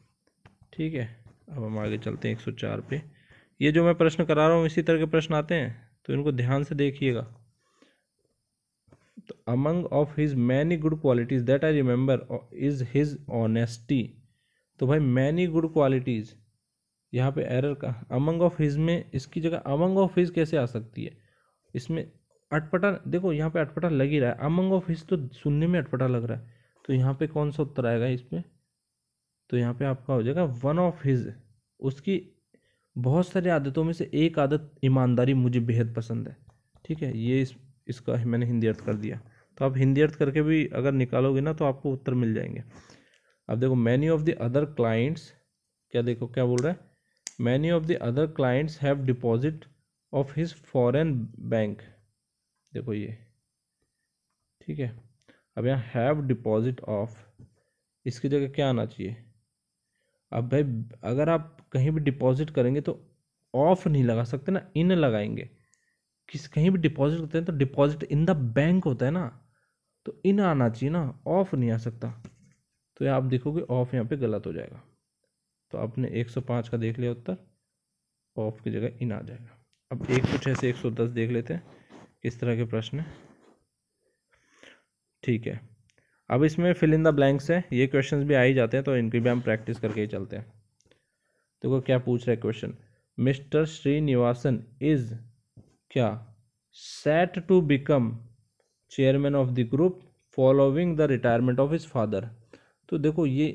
ठीक है अब हम आगे चलते हैं 104 पे ये जो मैं प्रश्न करा रहा हूँ इसी तरह के प्रश्न आते हैं तो इनको ध्यान से देखिएगा तो among of his many good qualities that I remember is his honesty तो भाई मैनी गुड क्वालिटीज़ यहाँ पे एरर का अमंग ऑफ हिज में इसकी जगह अमंग ऑफ हिज कैसे आ सकती है इसमें अटपटा देखो यहाँ पे अटपटा लग ही रहा है अमंग ऑफ हिज तो सुनने में अटपटा लग रहा है तो यहाँ पे कौन सा उत्तर आएगा इसमें तो यहाँ पे आपका हो जाएगा वन ऑफ हिज उसकी बहुत सारी आदतों में से एक आदत ईमानदारी मुझे बेहद पसंद है ठीक है ये इस, इसका मैंने हिंदी अर्थ कर दिया तो आप हिंदी अर्थ करके भी अगर निकालोगे ना तो आपको उत्तर मिल जाएंगे अब देखो many of the other clients क्या देखो क्या बोल रहा है Many of the other clients have deposit of his foreign bank देखो ये ठीक है अब यहाँ हैव डिपॉजिट ऑफ इसकी जगह क्या आना चाहिए अब भाई अगर आप कहीं भी डिपॉजिट करेंगे तो ऑफ नहीं लगा सकते ना इन लगाएंगे किस कहीं भी डिपॉजिट करते हैं तो डिपॉजिट इन द बैंक होता है ना तो इन आना चाहिए ना ऑफ नहीं आ सकता तो आप देखोगे ऑफ यहाँ पे गलत हो जाएगा तो आपने 105 का देख लिया उत्तर ऑफ की जगह इन आ जाएगा अब एक 106 से 110 देख लेते हैं किस तरह के प्रश्न है ठीक है अब इसमें फिल इन द ब्लैंक्स है ये क्वेश्चंस भी आ ही जाते हैं तो इनकी भी हम प्रैक्टिस करके ही चलते हैं देखो क्या पूछ रहा है क्वेश्चन मिस्टर श्रीनिवासन इज क्या set to become chairman of the group following the retirement of his father तो देखो ये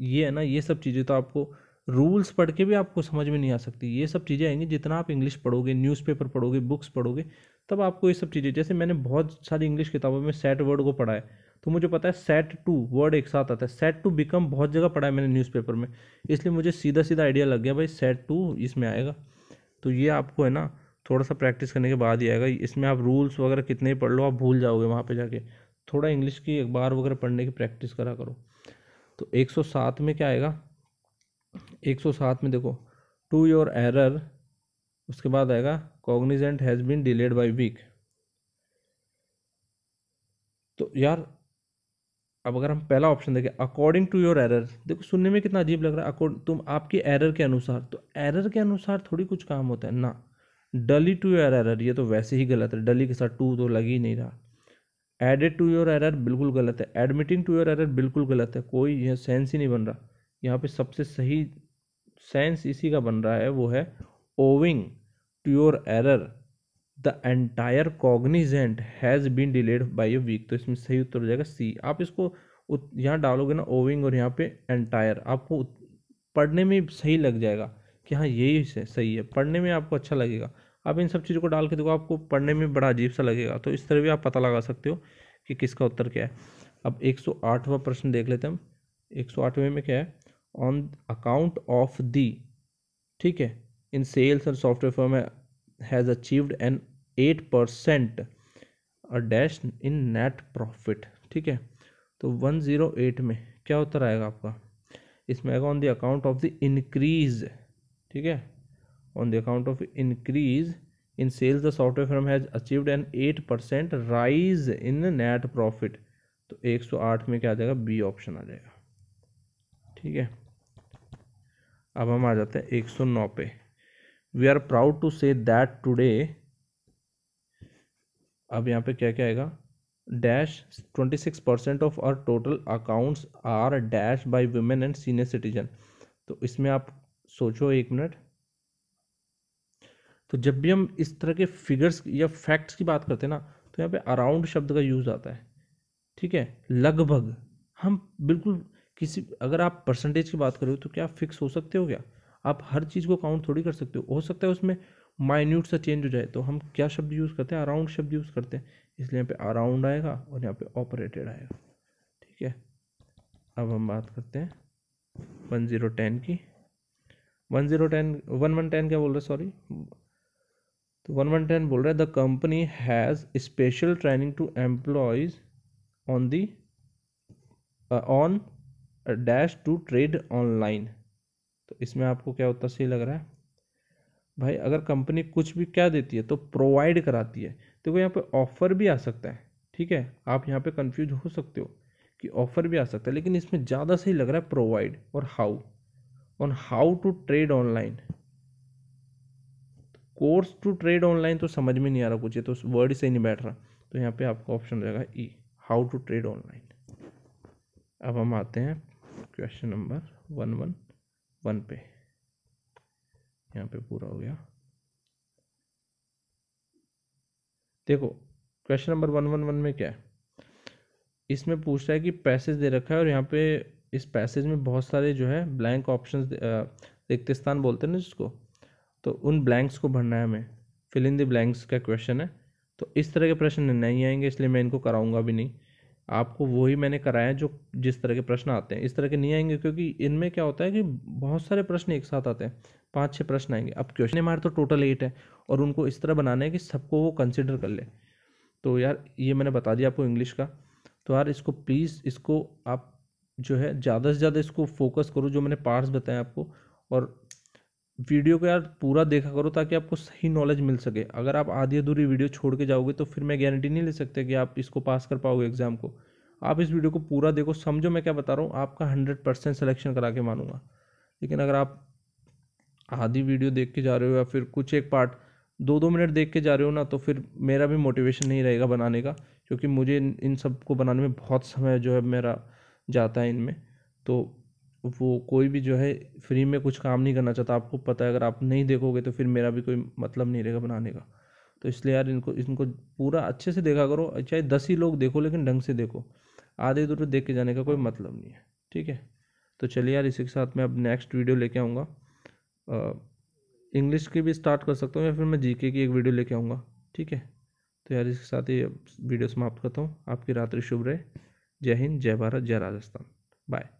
ये है ना ये सब चीज़ें तो आपको रूल्स पढ़ के भी आपको समझ में नहीं आ सकती ये सब चीज़ें आएंगी जितना आप इंग्लिश पढ़ोगे न्यूज़पेपर पढ़ोगे बुक्स पढ़ोगे तब आपको ये सब चीज़ें जैसे मैंने बहुत सारी इंग्लिश किताबों में सेट वर्ड को पढ़ा है तो मुझे पता है सेट टू वर्ड एक साथ आता है सेट टू बिकम बहुत जगह पढ़ा है मैंने न्यूज़पेपर में इसलिए मुझे सीधा सीधा आइडिया लग गया भाई सेट टू इसमें आएगा तो ये आपको है ना थोड़ा सा प्रैक्टिस करने के बाद ही आएगा इसमें आप रूल्स वगैरह कितने ही पढ़ लो आप भूल जाओगे वहाँ पर जाके थोड़ा इंग्लिश की अखबार वगैरह पढ़ने की प्रैक्टिस करा करो तो 107 में क्या आएगा 107 में देखो टू योर एरर उसके बाद आएगा Cognizant has been delayed by week तो यार अब अगर हम पहला ऑप्शन देखें अकॉर्डिंग टू योर एरर देखो सुनने में कितना अजीब लग रहा है अकॉर्ड तुम आपके एरर के अनुसार तो एरर के अनुसार थोड़ी कुछ काम होता है ना डली टू योर एरर ये तो वैसे ही गलत है डली के साथ टू तो लग ही नहीं रहा एडेड टू योर एरर बिल्कुल गलत है एडमिटिंग टू योर एरर बिल्कुल गलत है कोई यह सेंस ही नहीं बन रहा यहाँ पे सबसे सही सेंस इसी का बन रहा है वो है owing to your error the entire Cognizant has been delayed by a week तो इसमें सही उत्तर हो जाएगा सी आप इसको यहाँ डालोगे ना ओविंग और यहाँ पे एंटायर आपको पढ़ने में सही लग जाएगा कि हाँ यही सही है पढ़ने में आपको अच्छा लगेगा आप इन सब चीज़ों को डाल के देखो आपको पढ़ने में बड़ा अजीब सा लगेगा तो इस तरह भी आप पता लगा सकते हो कि किसका उत्तर क्या है अब एक सौ आठवां प्रश्न देख लेते हम एक सौ आठवें में क्या है ऑन अकाउंट ऑफ दी ठीक है in sales and software form has achieved an eight percent dash in net profit ठीक है तो वन ज़ीरो एट में क्या उत्तर आएगा आपका इसमें आएगा on the account of the increase ठीक है on the account of increase in sales the software firm has achieved an 8% rise in net profit तो 108 में क्या आ जाएगा बी ऑप्शन आ जाएगा ठीक है अब हम आ जाते हैं 109 पे we are proud to say that today अब यहाँ पे क्या क्या आएगा dash twenty six percent of our total accounts are dash by women and senior citizen तो इसमें आप सोचो एक मिनट तो जब भी हम इस तरह के फिगर्स या फैक्ट्स की बात करते हैं ना तो यहाँ पे अराउंड शब्द का यूज़ आता है ठीक है लगभग हम बिल्कुल किसी अगर आप परसेंटेज की बात करो तो क्या फिक्स हो सकते हो क्या आप हर चीज़ को काउंट थोड़ी कर सकते हो हो सकता है उसमें माइन्यूट सा चेंज हो जाए तो हम क्या शब्द यूज़ करते हैं अराउंड शब्द यूज़ करते हैं इसलिए यहाँ पे अराउंड आएगा और यहाँ पे ऑपरेटेड आएगा ठीक है अब हम बात करते हैं वन ज़ीरो टेन की one zero ten one one ten क्या बोल रहे सॉरी तो वन वन टेन बोल रहा है the company has special training to employees on the on dash to trade online तो इसमें आपको क्या होता सही लग रहा है भाई अगर कंपनी कुछ भी क्या देती है तो प्रोवाइड कराती है तो वो यहाँ पे ऑफ़र भी आ सकता है ठीक है आप यहाँ पे कंफ्यूज हो सकते हो कि ऑफ़र भी आ सकता है लेकिन इसमें ज़्यादा सही लग रहा है प्रोवाइड और how on how to trade online course to trade online तो समझ में नहीं आ रहा कुछ ये तो वर्ड से ही नहीं बैठ रहा तो यहाँ पे आपका ऑप्शन रहेगा E how to trade online अब हम आते हैं question number one one one पे यहाँ पे पूरा हो गया देखो question number one one one में क्या है इसमें पूछ रहा है कि पैसेज दे रखा है और यहाँ पे इस पैसेज में बहुत सारे जो है ब्लैंक ऑप्शंस रिक्तिस्तान बोलते हैं ना जिसको तो उन ब्लैंक्स को भरना है हमें फिल इन द ब्लैंक्स का क्वेश्चन है तो इस तरह के प्रश्न नहीं आएंगे इसलिए मैं इनको कराऊंगा भी नहीं आपको वही मैंने कराया जो जिस तरह के प्रश्न आते हैं इस तरह के नहीं आएंगे क्योंकि इनमें क्या होता है कि बहुत सारे प्रश्न एक साथ आते हैं पाँच छः प्रश्न आएंगे अब क्वेश्चन हमारे तो टोटल एट है और उनको इस तरह बनाना है कि सबको वो कंसिडर कर ले तो यार ये मैंने बता दिया आपको इंग्लिश का तो यार इसको प्लीज़ इसको आप जो है ज़्यादा से ज़्यादा इसको फोकस करो जो मैंने पार्ट्स बताए आपको और वीडियो को यार पूरा देखा करो ताकि आपको सही नॉलेज मिल सके अगर आप आधी अधूरी वीडियो छोड़ के जाओगे तो फिर मैं गारंटी नहीं ले सकते कि आप इसको पास कर पाओगे एग्ज़ाम को आप इस वीडियो को पूरा देखो समझो मैं क्या बता रहा हूँ आपका हंड्रेड परसेंट सलेक्शन करा के मानूंगा लेकिन अगर आप आधी वीडियो देख के जा रहे हो या फिर कुछ एक पार्ट दो दो मिनट देख के जा रहे हो ना तो फिर मेरा भी मोटिवेशन नहीं रहेगा बनाने का क्योंकि मुझे इन सब को बनाने में बहुत समय जो है मेरा जाता है इनमें तो वो कोई भी जो है फ्री में कुछ काम नहीं करना चाहता आपको पता है अगर आप नहीं देखोगे तो फिर मेरा भी कोई मतलब नहीं रहेगा बनाने का तो इसलिए यार इनको इनको पूरा अच्छे से देखा करो चाहे दस ही लोग देखो लेकिन ढंग से देखो आधे दूर देख के जाने का कोई मतलब नहीं है ठीक है तो चलिए यार इसी के साथ मैं अब नेक्स्ट वीडियो लेके आऊँगा इंग्लिश की भी स्टार्ट कर सकता हूँ या फिर मैं जीके की एक वीडियो लेके आऊँगा ठीक है तो यार इसके साथ ही वीडियो समाप्त करता हूँ आपकी रात्रि शुभ रहे जय हिंद जय भारत जय राजस्थान बाय